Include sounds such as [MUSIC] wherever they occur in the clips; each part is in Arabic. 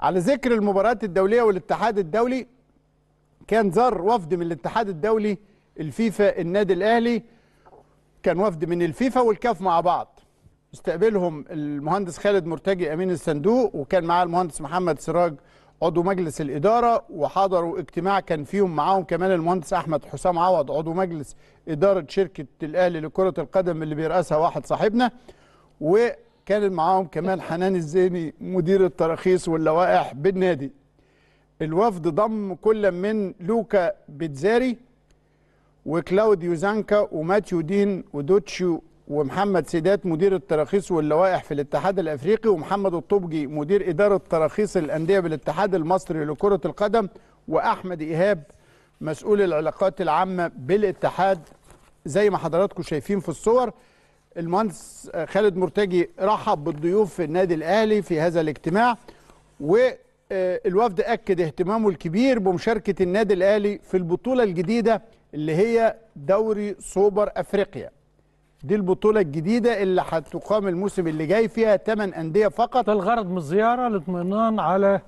على ذكر المباريات الدوليه والاتحاد الدولي كان زار وفد من الاتحاد الدولي الفيفا النادي الاهلي كان وفد من الفيفا والكاف مع بعض استقبلهم المهندس خالد مرتجي امين الصندوق وكان معاه المهندس محمد سراج عضو مجلس الاداره وحضروا اجتماع كان فيهم معاهم كمان المهندس احمد حسام عوض عضو مجلس اداره شركه الاهلي لكره القدم اللي بيرأسها واحد صاحبنا و كان معاهم كمان حنان الزيني مدير التراخيص واللوائح بالنادي الوفد ضم كل من لوكا بيتزاري وكلاوديو زانكا وماتيو دين ودوتشيو ومحمد سيدات مدير التراخيص واللوائح في الاتحاد الافريقي ومحمد الطبجي مدير اداره تراخيص الانديه بالاتحاد المصري لكره القدم واحمد ايهاب مسؤول العلاقات العامه بالاتحاد زي ما حضراتكم شايفين في الصور المهندس خالد مرتجي رحب بالضيوف في النادي الاهلي في هذا الاجتماع والوفد اكد اهتمامه الكبير بمشاركه النادي الاهلي في البطوله الجديده اللي هي دوري سوبر افريقيا دي البطوله الجديده اللي هتقام الموسم اللي جاي فيها 8 انديه فقط ده الغرض من الزياره الاطمئنان على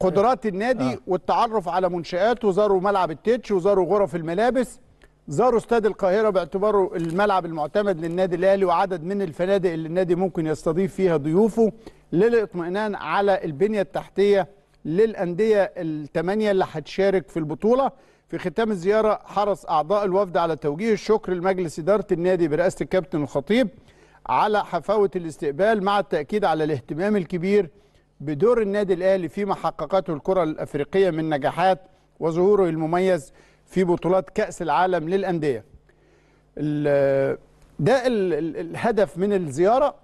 قدرات النادي آه. والتعرف على منشاته وزاروا ملعب التتش وزاروا غرف الملابس زاروا استاد القاهره باعتباره الملعب المعتمد للنادي الاهلي وعدد من الفنادق اللي النادي ممكن يستضيف فيها ضيوفه للاطمئنان على البنيه التحتيه للانديه الثمانيه اللي هتشارك في البطوله في ختام الزياره حرص اعضاء الوفد على توجيه الشكر لمجلس اداره النادي برئاسه الكابتن الخطيب على حفاوه الاستقبال مع التاكيد على الاهتمام الكبير بدور النادي الاهلي فيما حققته الكره الافريقيه من نجاحات وظهوره المميز في بطولات كأس العالم للأندية ده الهدف من الزيارة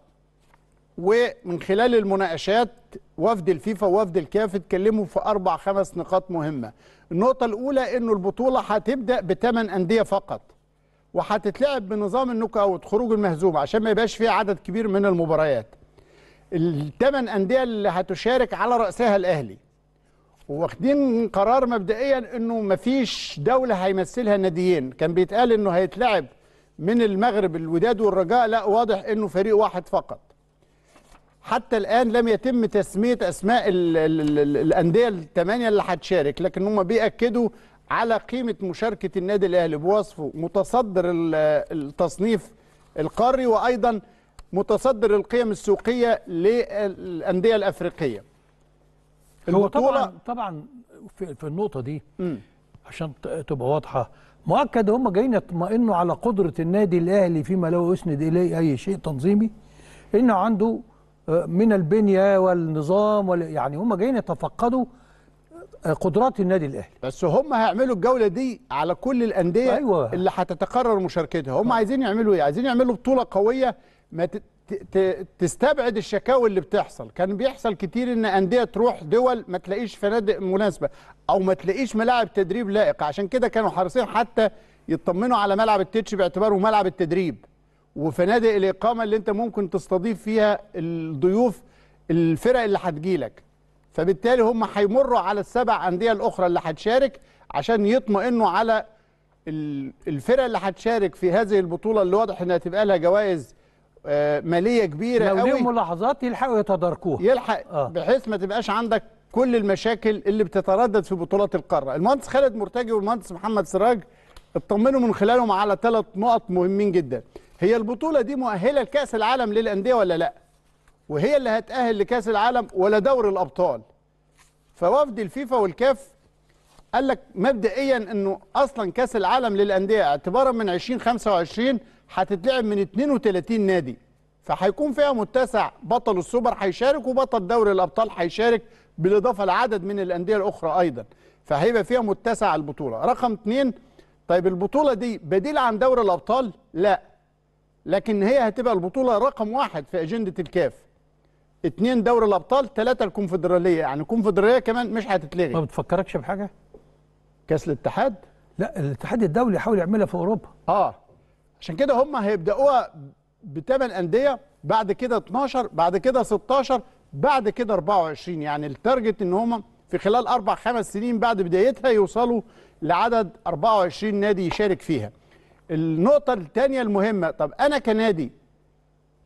ومن خلال المناقشات وفد الفيفا ووفد الكاف اتكلموا في أربع خمس نقاط مهمة النقطة الأولى أنه البطولة هتبدأ بثمان أندية فقط وهتتلعب بنظام النوك اوت خروج المهزوم عشان ما يبقاش فيه عدد كبير من المباريات الثمان أندية اللي هتشارك على رأسها الأهلي واخدين قرار مبدئيا انه مفيش دوله هيمثلها ناديين كان بيتقال انه هيتلعب من المغرب الوداد والرجاء لا واضح انه فريق واحد فقط حتى الان لم يتم تسميه اسماء الانديه الثمانيه اللي هتشارك لكن هم بياكدوا على قيمه مشاركه النادي الاهلي بوصفه متصدر التصنيف القاري وايضا متصدر القيم السوقيه للانديه الافريقيه هو طبعا طبعا في, في النقطه دي م. عشان تبقى واضحه مؤكد هم جايين يطمئنوا على قدره النادي الاهلي فيما لو اسند اليه اي شيء تنظيمي انه عنده آه، من البنيه والنظام وال يعني هم جايين يتفقدوا آه، قدرات النادي الاهلي بس هم هيعملوا الجوله دي على كل الانديه أيوة. اللي هتتقرر مشاركتها هم آه. عايزين يعملوا ايه عايزين يعملوا بطوله قويه ما تستبعد الشكاوى اللي بتحصل كان بيحصل كتير ان انديه تروح دول ما تلاقيش فنادق مناسبه او ما تلاقيش ملاعب تدريب لائقه عشان كده كانوا حريصين حتى يطمنوا على ملعب التتش باعتباره ملعب التدريب وفنادق الاقامه اللي انت ممكن تستضيف فيها الضيوف الفرق اللي هتجيلك فبالتالي هم هيمروا على السبع انديه الاخرى اللي هتشارك عشان يطمئنوا على الفرق اللي هتشارك في هذه البطوله اللي واضح انها هتبقى لها جوائز آه، ماليه كبيره لو قوي لو ملاحظات يلحقوا يتداركوها يلحق آه. بحيث ما تبقاش عندك كل المشاكل اللي بتتردد في بطولات القاره المهندس خالد مرتجي والمهندس محمد سراج اطمنوا من خلالهم على ثلاث نقط مهمين جدا هي البطوله دي مؤهله لكاس العالم للانديه ولا لا وهي اللي هتاهل لكاس العالم ولا دوري الابطال فوفد الفيفا والكاف قال لك مبدئيا انه اصلا كاس العالم للانديه اعتبارا من 2025 هتتلعب من 32 نادي فهيكون فيها متسع بطل السوبر هيشارك وبطل دوري الابطال هيشارك بالاضافه لعدد من الانديه الاخرى ايضا فهيبقى فيها متسع البطوله رقم اثنين طيب البطوله دي بديل عن دوري الابطال لا لكن هي هتبقى البطوله رقم واحد في اجنده الكاف اثنين دوري الابطال ثلاثه الكونفدراليه يعني الكونفدراليه كمان مش هتتلغي ما بتفكركش بحاجه كاس الاتحاد لا الاتحاد الدولي حاول يعملها في اوروبا اه عشان كده هم هيبداوها بثمان انديه بعد كده 12 بعد كده 16 بعد كده 24 يعني التارجت ان هم في خلال اربع خمس سنين بعد بدايتها يوصلوا لعدد 24 نادي يشارك فيها. النقطه الثانيه المهمه طب انا كنادي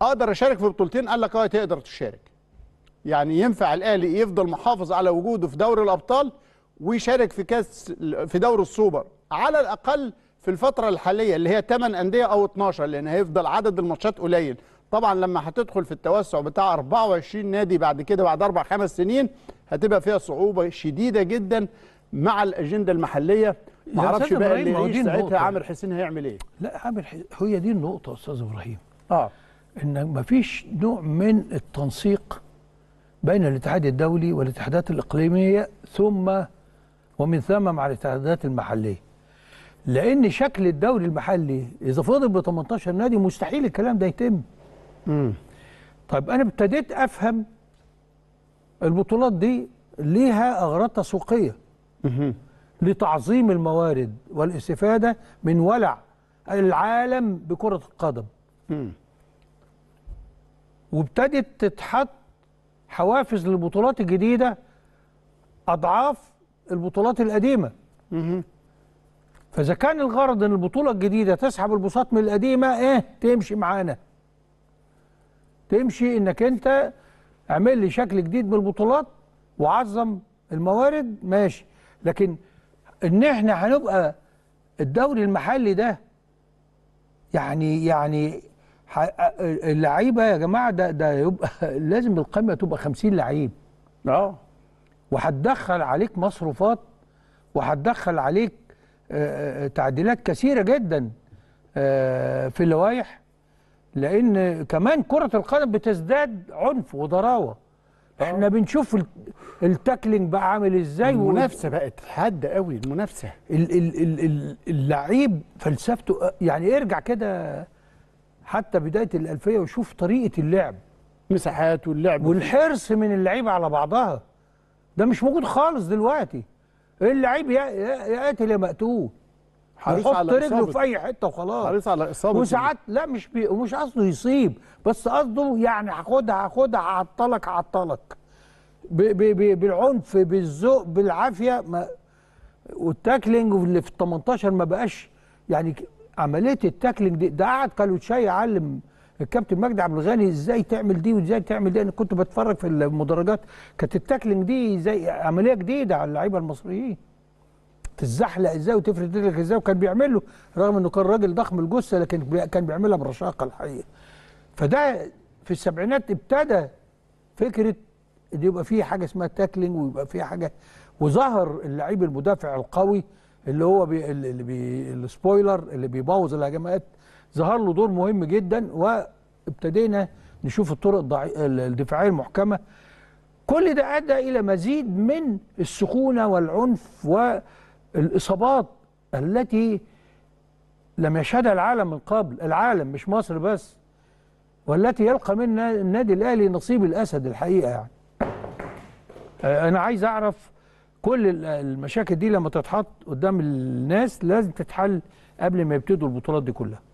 اقدر اشارك في بطولتين قال لك اه تقدر تشارك. يعني ينفع الاهلي يفضل محافظ على وجوده في دوري الابطال ويشارك في كاس في دوري السوبر على الاقل في الفترة الحالية اللي هي 8 أندية أو 12 لأن هيفضل عدد الماتشات قليل طبعا لما هتدخل في التوسع بتاع 24 نادي بعد كده بعد أربع خمس سنين هتبقى فيها صعوبة شديدة جدا مع الأجندة المحلية ما اعرفش بقى اللي ساعتها عامر حسين هيعمل ايه لا عامر حسين هي دي النقطة أستاذ إبراهيم اه إن مفيش نوع من التنسيق بين الاتحاد الدولي والاتحادات الإقليمية ثم ومن ثم مع الاتحادات المحلية لان شكل الدوري المحلي اذا فضل ب 18 نادي مستحيل الكلام ده يتم امم طيب انا ابتديت افهم البطولات دي ليها اغراض تسويقيه لتعظيم الموارد والاستفاده من ولع العالم بكره القدم وابتدت تتحط حوافز للبطولات الجديده اضعاف البطولات القديمه فاذا كان الغرض ان البطوله الجديده تسحب البساط من القديمه ايه تمشي معانا تمشي انك انت اعمل لي شكل جديد من البطولات وعظم الموارد ماشي لكن ان احنا هنبقى الدوري المحلي ده يعني يعني اللعيبه يا جماعه ده ده يبقى [LAUGHS] لازم القائمه تبقى 50 لعيب اه وهتدخل عليك مصروفات وهتدخل عليك تعديلات كثيرة جدا آه، في اللوائح لأن كمان كرة القدم بتزداد عنف وضراوة آه. احنا بنشوف التاكلينج بقى عامل ازاي المنافسه و... بقت حاده قوي المنافسه اللعيب فلسفته آه، يعني ارجع كده حتى بدايه الالفيه وشوف طريقه اللعب مساحات واللعب والحرص من اللعيبه على بعضها ده مش موجود خالص دلوقتي اللعيب يقتل يا مقتول حريص على رجله في اي حته وخلاص حريص على اصابه وساعات لا مش بي... مش قصده يصيب بس قصده يعني هاخدها هاخدها هعطلك هعطلك ب... ب... ب... بالعنف بالذوق بالعافيه ما... والتاكلينج اللي في ال 18 ما بقاش يعني عمليه التاكلينج دي ده قعد كالوتشاي يعلم الكابتن مجدي عبد الغني ازاي تعمل دي وازاي تعمل دي انا كنت بتفرج في المدرجات كانت التاكلنج دي زي عمليه جديده على اللعيبه المصريين تتزحلق ازاي وتفرد رجلك ازاي وكان بيعمله رغم انه كان راجل ضخم الجثه لكن كان بيعملها برشاقه الحقيقه فده في السبعينات ابتدى فكره ان يبقى فيه حاجه اسمها تاكلنج ويبقى فيه حاجه وظهر اللعيب المدافع القوي اللي هو بي اللي بي السبويلر اللي بيبوظ الهجمات ظهر له دور مهم جدا وابتدينا نشوف الطرق الدفاعيه المحكمه كل ده ادى الى مزيد من السخونه والعنف والاصابات التي لم يشهدها العالم من قبل العالم مش مصر بس والتي يلقى منها النادي الاهلي نصيب الاسد الحقيقه يعني انا عايز اعرف كل المشاكل دي لما تتحط قدام الناس لازم تتحل قبل ما يبتدوا البطولات دي كلها